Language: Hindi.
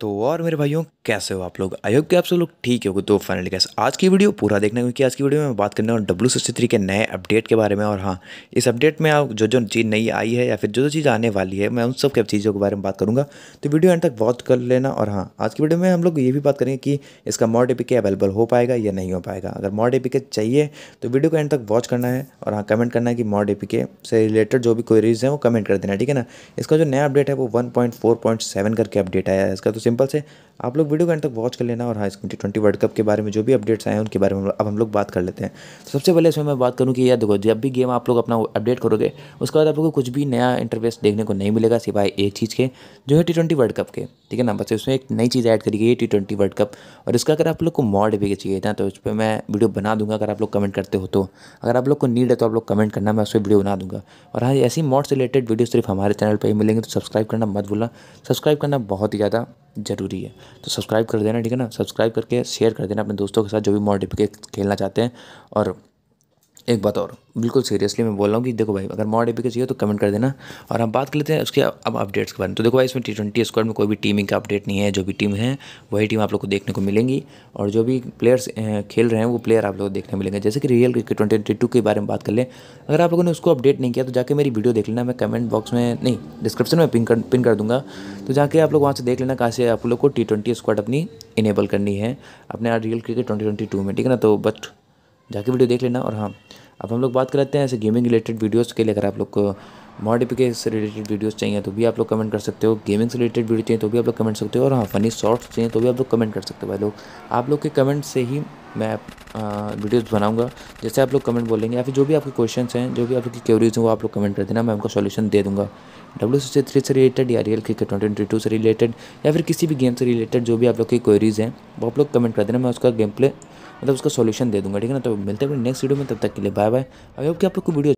तो और मेरे भाइयों कैसे हो आप लोग आई होप कि आप सब लोग ठीक हो तो फाइनली कैसे आज की वीडियो पूरा देखना क्योंकि आज की वीडियो में मैं बात करने वाला डब्ल्यू सिक्सटी थ्री के नए अपडेट के बारे में और हाँ इस अपडेट में आप जो जो चीज़ नई आई है या फिर जो जो चीज़ आने वाली है मैं उन सब के चीज़ों के बारे में बात करूँगा तो वीडियो एंड तक वॉच कर लेना और हाँ आज की वीडियो में हम लोग ये भी बात करेंगे कि इसका मॉड एपिक अवेलेबल हो पाएगा या नहीं हो पाएगा अगर मॉड एपिक चाहिए तो वीडियो को एंड तक वॉच करना है और हाँ कमेंट करना है कि मॉड एपिक से रिलेटेड जो भी क्वेरीज हैं वो कमेंट कर देना ठीक है ना इसका जो नया अपडेट है वो वन करके अपडेट आया है इसका तो सिंपल से आप लोग वीडियो का तक वॉच कर लेना और हाँ इस ट्वेंटी ट्वेंटी वर्ल्ड कप के बारे में जो भी अपडेट्स आए हैं उनके बारे में अब हम लोग बात कर लेते हैं तो सबसे पहले इसमें मैं बात करूँ कि यार देखो जब भी गेम आप लोग अपना अपडेट करोगे उसके बाद आप लोग को कुछ भी नया इंटरवेस्ट देखने को नहीं मिलेगा सिवाय एक चीज़ के जो है टी ट्वेंटी वर्ल्ड कप के ठीक है ना बस उसमें एक नई चीज़ ऐड करी गई है टी ट्वेंटी वर्ल्ड कप और इसका अगर आप लोग को मॉड भी चाहिए ना तो उस पर मैं वीडियो बना दूंगा अगर आप लोग कमेंट करते हो तो अगर आप लोग को नीड है तो आप लोग कमेंट करना मैं उस पर वीडियो बना दूंगा और हाँ ऐसी मॉड से रिलेटेड वीडियो सिर्फ हमारे चैनल पर ही मिलेंगे तो सब्सक्राइब करना मत भूलना सब्सक्राइब करना बहुत ही ज़्यादा ज़रूरी है तो सब्सक्राइब कर देना ठीक है ना सब्सक्राइब करके शेयर कर देना अपने दोस्तों के साथ जो भी मॉडिफिकेट खेलना चाहते हैं और एक बात और बिल्कुल सीरियसली मैं बोल रहा हूँ कि देखो भाई अगर मॉड एपी चाहिए तो कमेंट कर देना और हम बात कर लेते हैं उसके अब अपडेट्स के बारे में तो देखो भाई इसमें टी ट्वेंटी स्क्वाड में कोई भी टीमिंग का अपडेट नहीं है जो भी टीम है वही टीम आप लोग को देखने को मिलेंगी और जो भी प्लेयर्स खेल रहे हैं वो प्लेयर आप लोग को देखने मिलेंगे जैसे कि रियल क्रिकेट ट्वेंटी टू के बारे में बात कर लें अगर आप लोगों ने उसको अपडेट नहीं किया तो जाकर मेरी वीडियो देख लेना मैं कमेंट बॉक्स में नहीं डिस्क्रिप्शन में पिन कर पिन कर दूँगा तो जाके आप लोग वहाँ से देख लेना कहाँ से आप लोग को टी ट्वेंटी स्क्वाड अपनी इनेबल करनी है अपने real cricket twenty twenty two में ठीक है ना तो बट जाके वीडियो देख लेना और हाँ अब हम लोग बात करते हैं ऐसे गेमिंग रिलेटेड वीडियोज़ के लिए अगर आप लोग को मॉडिफिकेशन से रिलेटेड वीडियोस चाहिए तो भी आप लोग कमेंट कर सकते हो गेमिंग से रिलेटेड वीडियो चाहिए तो भी आप लोग कमेंट सकते हो और हाँ फनी शॉर्ट्स चाहिए तो भी आप लोग कमेंट कर सकते हो भाई लोग आप लोग के कमेंट से ही मैं वीडियोज़ बनाऊंगा जैसे आप लोग कमेंट बोलेंगे या फिर जो भी आपके क्वेश्चंस हैं जो भी आपकी क्यूरीज हैं वो आप लोग कमेंट कर देना मैं उनका सॉल्यूशन दे दूंगा डब्ल्यू सी थ्री से रिलेटेड या real cricket twenty twenty two से रिलेटेड या फिर किसी भी गेम से रिलेटेड जो भी आप लोग की क्वेरीज हैं वो आप लोग कमेंट कर देना मैं उसका गेम प्ले मतलब उसका सॉल्यूशन दे दूँगा ठीक है ना तो मिलते हैं नेक्स्ट वीडियो में तब तक के लिए बाय बाय अभी आपकी आप लोग को वीडियो